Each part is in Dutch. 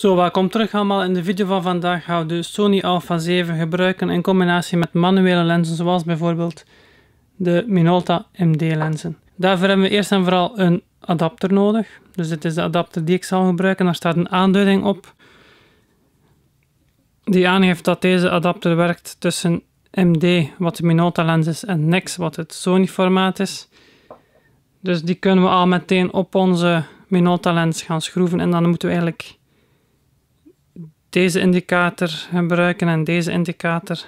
Zo, welkom terug allemaal. In de video van vandaag gaan we de dus Sony Alpha 7 gebruiken in combinatie met manuele lenzen zoals bijvoorbeeld de Minolta MD lenzen. Daarvoor hebben we eerst en vooral een adapter nodig. Dus dit is de adapter die ik zal gebruiken. Daar staat een aanduiding op die aangeeft dat deze adapter werkt tussen MD, wat de Minolta lens is, en NEX, wat het Sony formaat is. Dus die kunnen we al meteen op onze Minolta lens gaan schroeven en dan moeten we eigenlijk deze indicator gebruiken en deze indicator.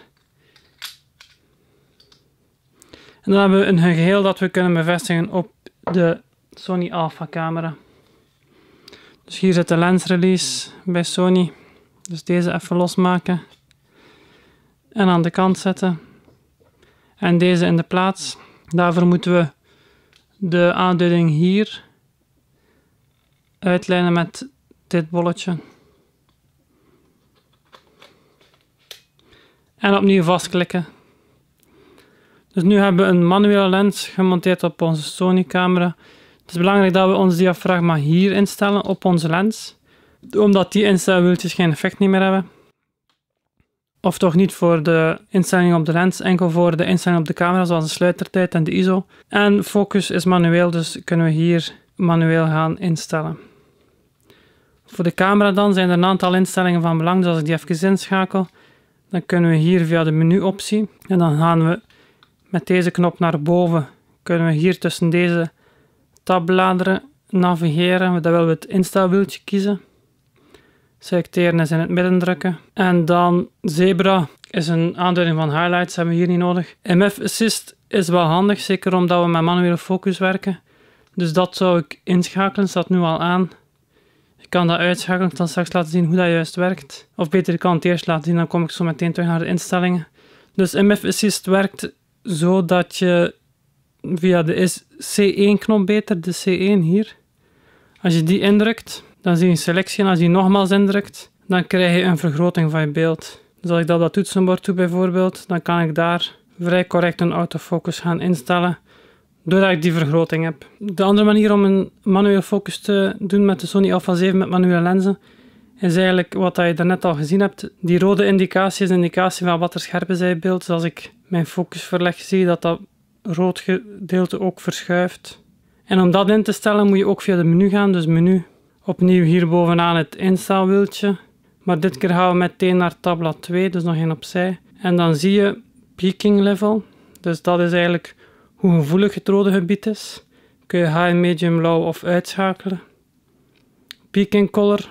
En dan hebben we een geheel dat we kunnen bevestigen op de Sony Alpha camera. Dus hier zit de lensrelease bij Sony. Dus deze even losmaken. En aan de kant zetten. En deze in de plaats. Daarvoor moeten we de aanduiding hier uitlijnen met dit bolletje. en opnieuw vastklikken. Dus nu hebben we een manuele lens gemonteerd op onze Sony camera. Het is belangrijk dat we ons diafragma hier instellen op onze lens. Omdat die instelwieltjes geen effect meer hebben. Of toch niet voor de instelling op de lens, enkel voor de instelling op de camera zoals de sluitertijd en de ISO. En focus is manueel, dus kunnen we hier manueel gaan instellen. Voor de camera dan zijn er een aantal instellingen van belang, zoals dus ik die even inschakel. Dan kunnen we hier via de menuoptie en dan gaan we met deze knop naar boven. Kunnen we hier tussen deze tabbladeren navigeren. Dan willen we het instelwieltje kiezen. Selecteren is in het midden drukken. En dan zebra is een aanduiding van highlights, hebben we hier niet nodig. MF Assist is wel handig, zeker omdat we met manuele focus werken. Dus dat zou ik inschakelen, staat nu al aan. Ik kan dat uitschakelen, ik straks laten zien hoe dat juist werkt. Of beter, ik kan het eerst laten zien, dan kom ik zo meteen terug naar de instellingen. Dus MF Assist werkt zo dat je via de C1-knop beter, de C1 hier, als je die indrukt, dan zie je een selectie en als je die nogmaals indrukt, dan krijg je een vergroting van je beeld. Dus als ik dat op dat toetsenbord doe bijvoorbeeld, dan kan ik daar vrij correct een autofocus gaan instellen doordat ik die vergroting heb. De andere manier om een manueel focus te doen met de Sony Alpha 7 met manuele lenzen, is eigenlijk wat je daarnet al gezien hebt. Die rode indicatie is een indicatie van wat er scherp is in beeld. Dus als ik mijn focus verleg, zie je dat dat rood gedeelte ook verschuift. En om dat in te stellen moet je ook via de menu gaan, dus menu. Opnieuw hier bovenaan het instelwieltje. Maar dit keer gaan we meteen naar tabblad 2, dus nog één opzij. En dan zie je peaking level. Dus dat is eigenlijk hoe gevoelig het rode gebied is. Kun je high, medium, low of uitschakelen. Peaking color.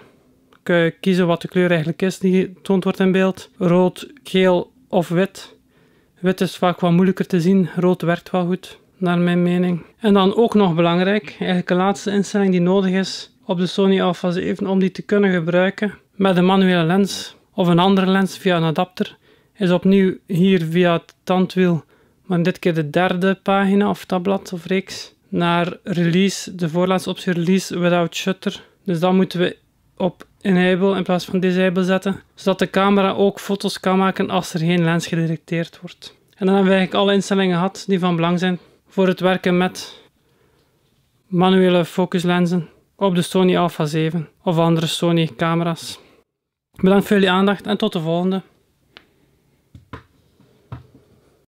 Kun je kiezen wat de kleur eigenlijk is die getoond wordt in beeld. Rood, geel of wit. Wit is vaak wat moeilijker te zien. Rood werkt wel goed, naar mijn mening. En dan ook nog belangrijk, eigenlijk de laatste instelling die nodig is op de Sony Alpha 7 om die te kunnen gebruiken met een manuele lens of een andere lens via een adapter, is opnieuw hier via het tandwiel maar dit keer de derde pagina of tabblad of reeks, naar release, de voorlaatste optie release without shutter. Dus dan moeten we op enable in plaats van disable zetten, zodat de camera ook foto's kan maken als er geen lens gedirecteerd wordt. En dan hebben we eigenlijk alle instellingen gehad die van belang zijn voor het werken met manuele focuslenzen op de Sony Alpha 7 of andere Sony camera's. Bedankt voor jullie aandacht en tot de volgende.